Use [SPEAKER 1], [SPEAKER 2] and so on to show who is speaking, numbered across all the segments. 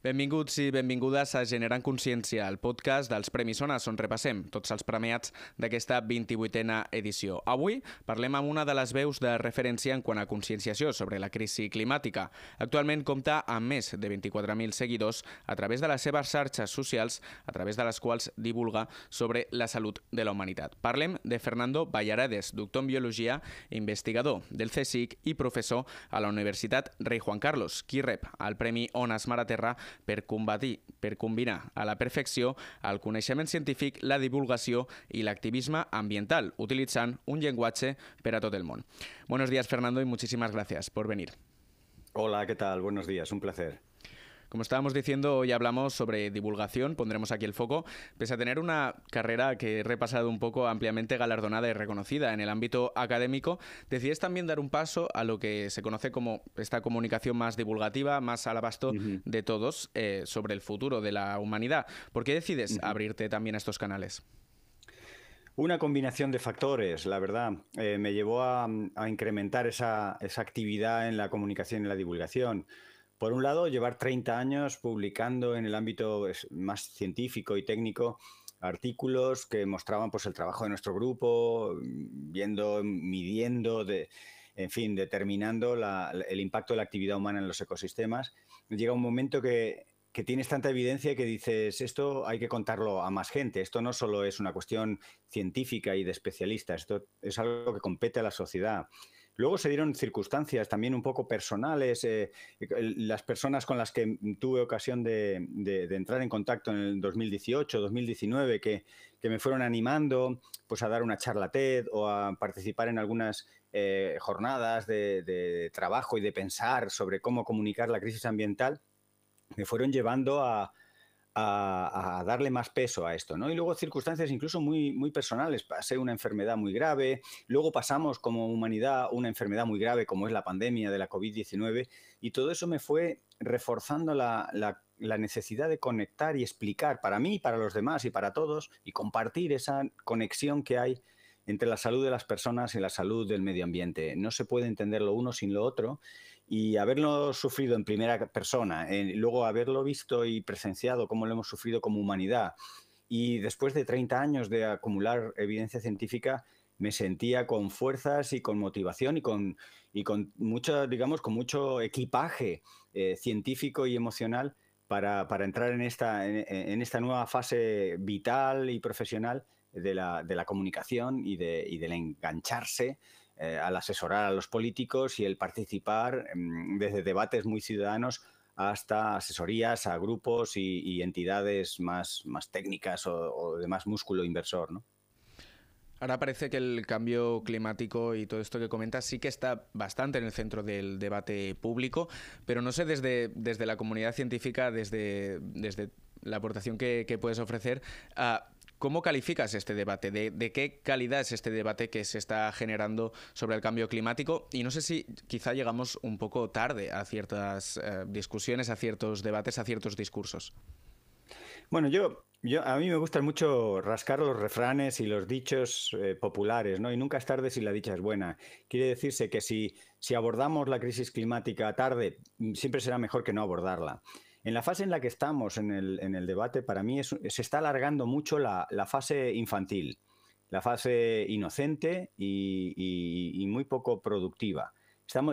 [SPEAKER 1] Benvinguts i benvingudes a Generant Consciència, el podcast dels Premis Sona, on repassem tots els premiats d'aquesta 28a edició. Avui parlem amb una de les veus de referència en quant a conscienciació sobre la crisi climàtica. Actualment compta amb més de 24.000 seguidors a través de les seves xarxes socials, a través de les quals divulga sobre la salut de la humanitat. Parlem de Fernando Vallarades, doctor en Biologia, investigador del CSIC i professor a la Universitat Rei Juan Carlos, qui rep el Premi Ones Maraterra Terra per combatir, per combinar a la perfecció el coneixement científic, la divulgació i l'activisme ambiental, utilitzant un llenguatge per a tot el món. Buenos días, Fernando, y muchísimas gracias por venir.
[SPEAKER 2] Hola, ¿qué tal? Buenos días, un placer. Como
[SPEAKER 1] estábamos diciendo, hoy hablamos sobre divulgación, pondremos aquí el foco. Pese a tener una carrera que he repasado un poco ampliamente galardonada y reconocida en el ámbito académico, decides también dar un paso a lo que se conoce como esta comunicación más divulgativa, más al abasto de todos eh, sobre el futuro de la humanidad. ¿Por qué decides abrirte también a estos canales?
[SPEAKER 2] Una combinación de factores, la verdad, eh, me llevó a, incrementar esa, actividad en la comunicación y la divulgación. Por un lado, llevar 30 años publicando en el ámbito pues, más científico y técnico artículos que mostraban pues, el trabajo de nuestro grupo, mm, viendo, midiendo, de, en fin, determinando el impacto de la actividad humana en los ecosistemas. Llega un momento que, que tienes tanta evidencia que dices, esto hay que contarlo a más gente, esto no solo es una cuestión científica y de especialistas, esto es algo que compete a la sociedad. Luego se dieron circunstancias también un poco personales. Eh, las personas con las que tuve ocasión de, entrar en contacto en el 2018, 2019, que, me fueron animando pues, a dar una charla TED o a participar en algunas eh, jornadas de trabajo y de pensar sobre cómo comunicar la crisis ambiental, me fueron llevando a, a, darle más peso a esto, ¿no? Y luego circunstancias incluso muy, muy personales, pasé una enfermedad muy grave, luego pasamos como humanidad una enfermedad muy grave como es la pandemia de la COVID-19 y todo eso me fue reforzando la, necesidad de conectar y explicar para mí, para los demás y para todos y compartir esa conexión que hay entre la salud de las personas y la salud del medio ambiente. No se puede entender lo uno sin lo otro y haberlo sufrido en primera persona, eh, luego haberlo visto y presenciado cómo lo hemos sufrido como humanidad, y después de 30 años de acumular evidencia científica, me sentía con fuerzas y con motivación y con, y con mucho, digamos, con mucho equipaje eh, científico y emocional para, para entrar en esta, esta nueva fase vital y profesional de la, de la comunicación y de, y del engancharse eh, al asesorar a los políticos y el participar mm, desde debates muy ciudadanos hasta asesorías a grupos y, entidades más, más técnicas o, de más músculo inversor, ¿no? Ahora parece que el cambio climático y todo esto que comentas sí que está
[SPEAKER 1] bastante en el centro del debate público, pero no sé desde, desde la comunidad científica, desde, desde la aportación que, puedes ofrecer, ah, ¿Cómo calificas este debate? ¿De, qué calidad es este debate que se está generando sobre el cambio climático? Y no sé si quizá llegamos un poco tarde a ciertas eh, discusiones, a ciertos debates, a ciertos discursos.
[SPEAKER 2] Bueno, yo, yo a mí me gusta mucho rascar los refranes y los dichos eh, populares, ¿no? Y nunca es tarde si la dicha es buena. Quiere decirse que si abordamos la crisis climática tarde, mm, siempre será mejor que no abordarla. En la fase en la que estamos en el, debate, para mí se está alargando mucho la, fase infantil, la fase inocente y, muy poco productiva.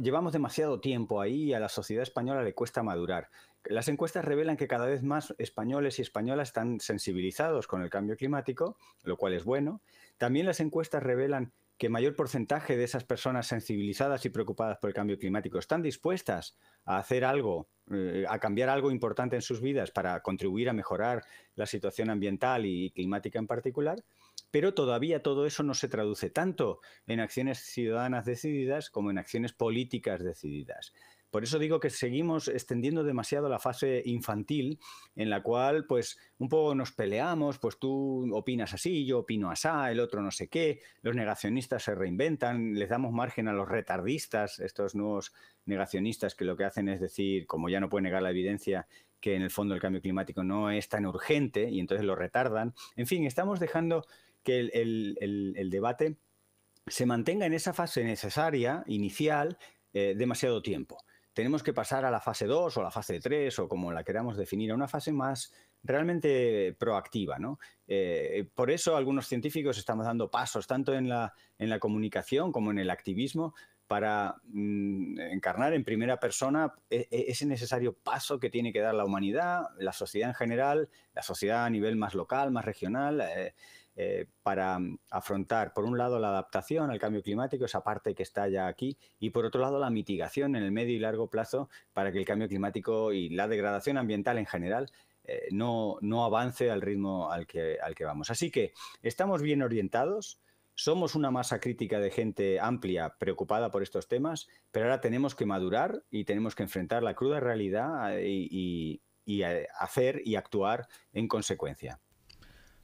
[SPEAKER 2] llevamos demasiado tiempo ahí y a la sociedad española le cuesta madurar. Las encuestas revelan que cada vez más españoles y españolas están sensibilizados con el cambio climático, lo cual es bueno. También las encuestas revelan que mayor porcentaje de esas personas sensibilizadas y preocupadas por el cambio climático están dispuestas a hacer algo, eh, a cambiar algo importante en sus vidas para contribuir a mejorar la situación ambiental y climática en particular, pero todavía todo eso no se traduce tanto en acciones ciudadanas decididas como en acciones políticas decididas. Por eso digo que seguimos extendiendo demasiado la fase infantil en la cual pues un poco nos peleamos, pues tú opinas así, yo opino así, el otro no sé qué, los negacionistas se reinventan, les damos margen a los retardistas, estos nuevos negacionistas que lo que hacen es decir, como ya no puede negar la evidencia, que en el fondo el cambio climático no es tan urgente y entonces lo retardan. En fin, estamos dejando que el, debate se mantenga en esa fase necesaria, inicial, eh, demasiado tiempo tenemos que pasar a la fase 2 o la fase 3 o como la queramos definir, a una fase más realmente proactiva. Eh, por eso algunos científicos estamos dando pasos tanto en la, en la comunicación como en el activismo para mm, encarnar en primera persona e, e, ese necesario paso que tiene que dar la humanidad, la sociedad en general, la sociedad a nivel más local, más regional. Eh, eh, para mm, afrontar, por un lado, la adaptación al cambio climático, esa parte que está ya aquí, y por otro lado, la mitigación en el medio y largo plazo para que el cambio climático y la degradación ambiental en general eh, no, avance al ritmo al que, vamos. Así que estamos bien orientados. Somos una masa crítica de gente amplia preocupada por estos temas, pero ahora tenemos que madurar y tenemos que enfrentar la cruda realidad eh, y hacer y actuar en consecuencia.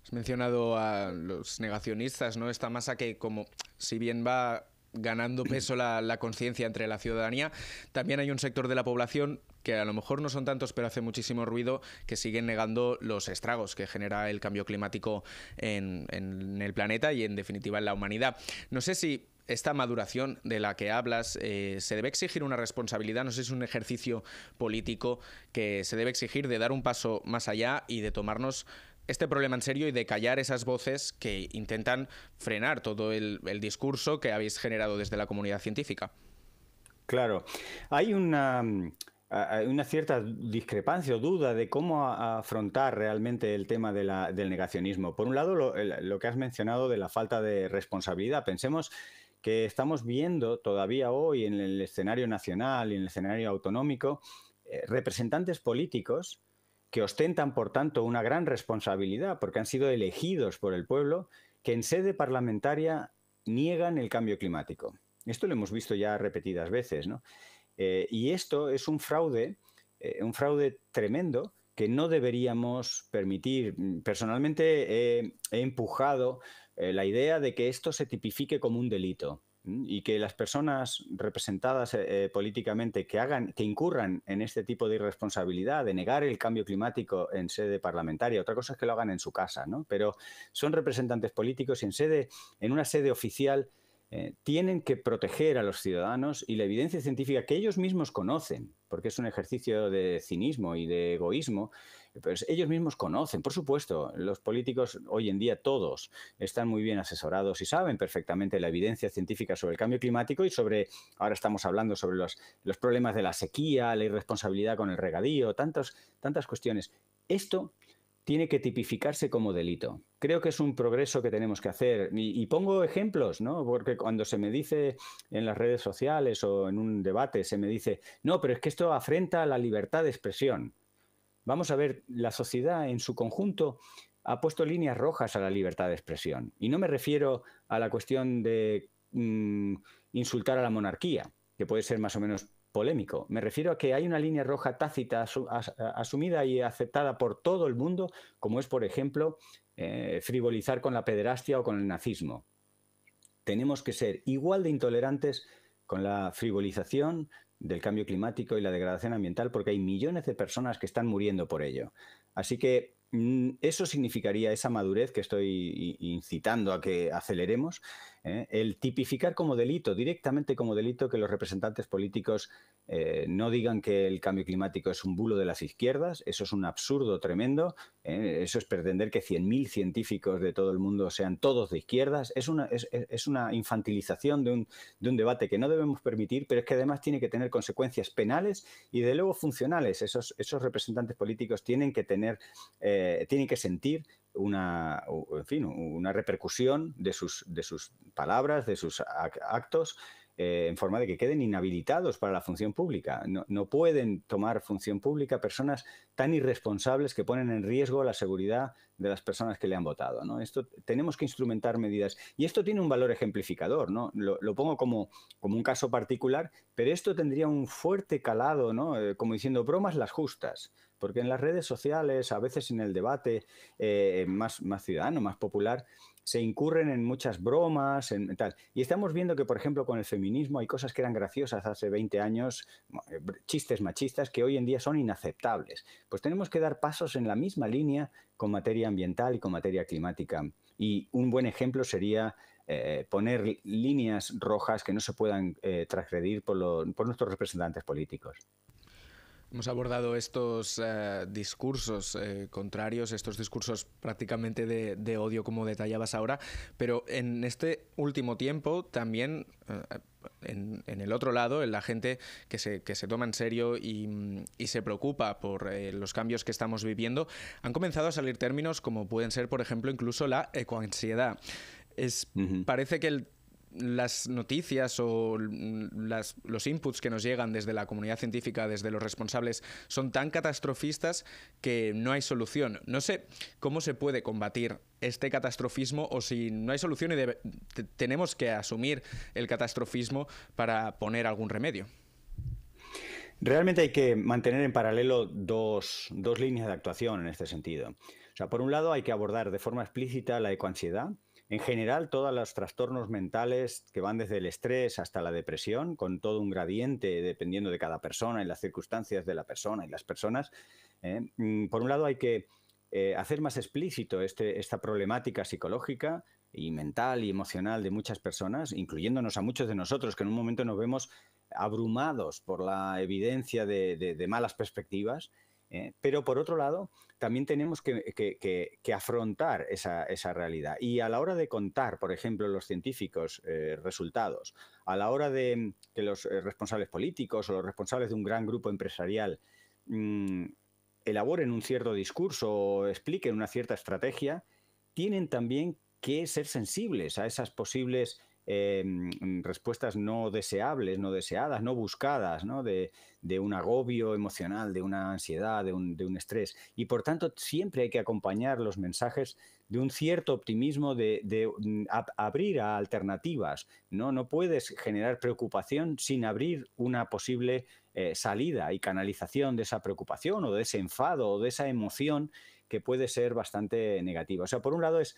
[SPEAKER 1] Has mencionado a los negacionistas, ¿no? Esta masa que, como si bien va ganando peso la, conciencia entre la ciudadanía, también hay un sector de la población que a lo mejor no son tantos, pero hace muchísimo ruido, que siguen negando los estragos que genera el cambio climático en, el planeta y en definitiva en la humanidad. No sé si esta maduración de la que hablas, eh, ¿se debe exigir una responsabilidad? No sé si es un ejercicio político que se debe exigir de dar un paso más allá y de tomarnos este problema en serio y de callar esas voces que intentan frenar todo el, discurso que habéis generado desde la comunidad científica.
[SPEAKER 2] Claro, hay una mm, una cierta discrepancia o duda de cómo afrontar realmente el tema del negacionismo. Por un lado, lo, que has mencionado de la falta de responsabilidad. Pensemos que estamos viendo todavía hoy en el escenario nacional y en el escenario autonómico eh, representantes políticos que ostentan, por tanto, una gran responsabilidad porque han sido elegidos por el pueblo, que en sede parlamentaria niegan el cambio climático. Esto lo hemos visto ya repetidas veces, ¿no? Eh, y esto es un fraude, eh, un fraude tremendo que no deberíamos permitir. Personalmente eh, he empujado la idea de que esto se tipifique como un delito. Mm, y que las personas representadas eh, eh, políticamente que hagan, que incurran en este tipo de irresponsabilidad, de negar el cambio climático en sede parlamentaria, otra cosa es que lo hagan en su casa, ¿no? Pero son representantes políticos y en sede, en una sede oficial eh, tienen que proteger a los ciudadanos y la evidencia científica que ellos mismos conocen, porque es un ejercicio de cinismo y de egoísmo, pero pues ellos mismos conocen, por supuesto, los políticos hoy en día todos están muy bien asesorados y saben perfectamente la evidencia científica sobre el cambio climático y sobre, ahora estamos hablando sobre los, los problemas de la sequía, la irresponsabilidad con el regadío, tantas cuestiones. Esto tiene que tipificarse como delito. Creo que es un progreso que tenemos que hacer. Y, pongo ejemplos, ¿no? Porque cuando se me dice en las redes sociales o en un debate, se me dice, no, pero es que esto afrenta a la libertad de expresión. Vamos a ver, la sociedad en su conjunto ha puesto líneas rojas a la libertad de expresión. Y no me refiero a la cuestión de mm, insultar a la monarquía, que puede ser más o menos polémico. Me refiero a que hay una línea roja tácita asumida y aceptada por todo el mundo, como es, por ejemplo, eh, frivolizar con la pederastia o con el nazismo. Tenemos que ser igual de intolerantes con la frivolización del cambio climático y la degradación ambiental, porque hay millones de personas que están muriendo por ello. Así que mm, eso significaría esa madurez que estoy incitando a que aceleremos, ¿eh? el tipificar como delito, directamente como delito, que los representantes políticos eh, no digan que el cambio climático es un bulo de las izquierdas, eso es un absurdo tremendo, ¿eh? eso es pretender que 100.000 científicos de todo el mundo sean todos de izquierdas, es una, es, una infantilización de un, debate que no debemos permitir, pero es que además tiene que tener consecuencias penales y de luego funcionales, esos, esos representantes políticos tienen que tener, tienen que sentir una, en fin, una repercusión de sus, palabras, de sus actos, eh, en forma de que queden inhabilitados para la función pública. No, pueden tomar función pública personas tan irresponsables que ponen en riesgo la seguridad de las personas que le han votado. ¿no? Esto, tenemos que instrumentar medidas. Y esto tiene un valor ejemplificador. ¿no? Lo, pongo como, un caso particular, pero esto tendría un fuerte calado, eh, como diciendo bromas las justas. Porque en las redes sociales, a veces en el debate eh, más, ciudadano, más popular, se incurren en muchas bromas, Y estamos viendo que, por ejemplo, con el feminismo hay cosas que eran graciosas hace 20 años, eh, chistes machistas, que hoy en día son inaceptables. Pues tenemos que dar pasos en la misma línea con materia ambiental y con materia climática. Y un buen ejemplo sería eh, poner líneas rojas que no se puedan transgredir por nuestros representantes políticos.
[SPEAKER 1] Hemos abordado estos eh, discursos eh, contrarios, estos discursos prácticamente de, odio como detallabas ahora, pero en este último tiempo también... Eh, en, el otro lado, en la gente que se, toma en serio y, mm, se preocupa por los cambios que estamos viviendo, han comenzado a salir términos como pueden ser, por ejemplo, incluso la ecoansiedad. Es, Parece que el las noticias o los inputs que nos llegan desde la comunidad científica, desde los responsables, son tan catastrofistas que no hay solución. No sé cómo se puede combatir este catastrofismo o si no hay solución y tenemos que asumir el catastrofismo para poner algún remedio.
[SPEAKER 2] Realmente hay que mantener en paralelo dos, dos líneas de actuación en este sentido. O sea, por un lado hay que abordar de forma explícita la ecoansiedad, en general, todos los trastornos mentales que van desde el estrés hasta la depresión, con todo un gradiente dependiendo de cada persona y las circunstancias de la persona y las personas, ¿eh? mm, por un lado hay que eh, hacer más explícito este, esta problemática psicológica y mental y emocional de muchas personas, incluyéndonos a muchos de nosotros que en un momento nos vemos abrumados por la evidencia de malas perspectivas eh, pero por otro lado, también tenemos que, afrontar esa, realidad. Y a la hora de contar, por ejemplo, los científicos eh, resultados, a la hora de que los eh, responsables políticos o los responsables de un gran grupo empresarial mm, elaboren un cierto discurso o expliquen una cierta estrategia, tienen también que ser sensibles a esas posibles Em, mm, respuestas no deseables, no deseadas, no buscadas, De, un agobio emocional, de una ansiedad, de un, estrés. Y por tanto, siempre hay que acompañar los mensajes de un cierto optimismo, de, mm, abrir a alternativas. ¿no? no puedes generar preocupación sin abrir una posible eh, salida y canalización de esa preocupación o de ese enfado o de esa emoción que puede ser bastante negativa. O sea, por un lado es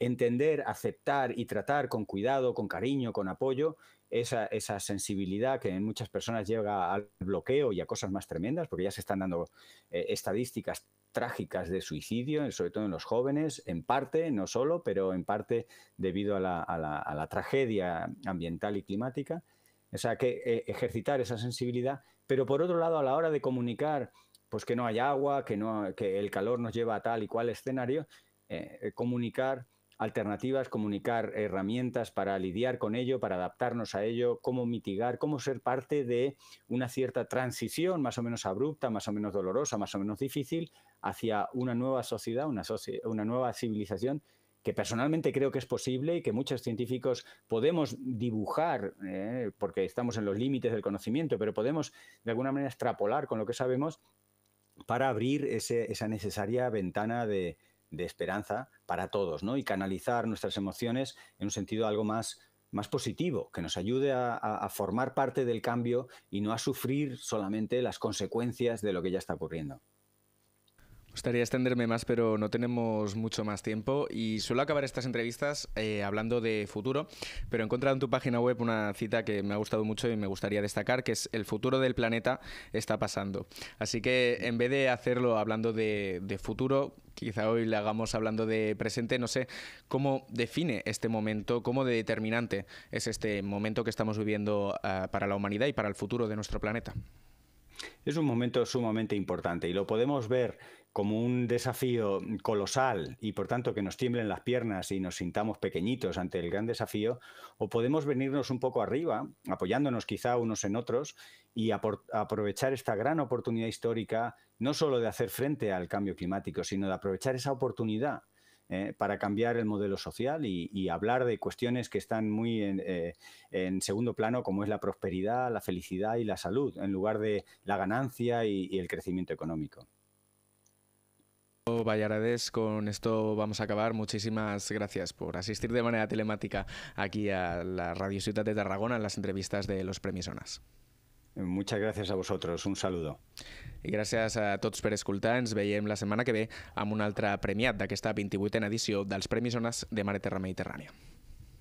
[SPEAKER 2] entender, aceptar y tratar con cuidado, con cariño, con apoyo esa, esa, sensibilidad que en muchas personas llega al bloqueo y a cosas más tremendas, porque ya se están dando eh, estadísticas trágicas de suicidio, sobre todo en los jóvenes, en parte, no solo, pero en parte debido a la, tragedia ambiental y climática. O sea, que eh, ejercitar esa sensibilidad, pero por otro lado, a la hora de comunicar, pues que no hay agua, que, no, que el calor nos lleva a tal y cual escenario, eh, comunicar alternativas, comunicar herramientas para lidiar con ello, para adaptarnos a ello, cómo mitigar, cómo ser parte de una cierta transición más o menos abrupta, más o menos dolorosa, más o menos difícil, hacia una nueva sociedad, una, nueva civilización que personalmente creo que es posible y que muchos científicos podemos dibujar, eh, porque estamos en los límites del conocimiento, pero podemos de alguna manera extrapolar con lo que sabemos para abrir esa necesaria ventana de, de esperanza para todos, ¿no? Y canalizar nuestras emociones en un sentido algo más, más positivo, que nos ayude a, formar parte del cambio y no a sufrir solamente las consecuencias de lo que ya está ocurriendo
[SPEAKER 1] gustaría extenderme más, pero no tenemos mucho más tiempo y suelo acabar estas entrevistas eh, hablando de futuro, pero he en tu página web una cita que me ha gustado mucho y me gustaría destacar, que es el futuro del planeta está pasando. Así que en vez de hacerlo hablando de, futuro, quizá hoy le hagamos hablando de presente, no sé cómo define este momento, cómo determinante es este momento que estamos viviendo eh, para la humanidad y para
[SPEAKER 2] el futuro de nuestro planeta. Es un momento sumamente importante y lo podemos ver como un desafío colosal y por tanto que nos tiemblen las piernas y nos sintamos pequeñitos ante el gran desafío, o podemos venirnos un poco arriba, apoyándonos quizá unos en otros y aprovechar esta gran oportunidad histórica, no solo de hacer frente al cambio climático, sino de aprovechar esa oportunidad eh, para cambiar el modelo social y, hablar de cuestiones que están muy eh, en, segundo plano, como es la prosperidad, la felicidad y la salud, en lugar de la ganancia y el crecimiento económico.
[SPEAKER 1] Valladares, con esto vamos a acabar. Muchísimas gracias por asistir de manera telemática aquí a la Radio Ciudad de Tarragona en las entrevistas de los Premios Onas. Muchas gracias a vosaltres, un saludo. I gràcies a tots per escoltar. Ens veiem la setmana que ve amb un altre premiat d'aquesta 28a edició dels Premis Ones de Mare Terra Mediterrània.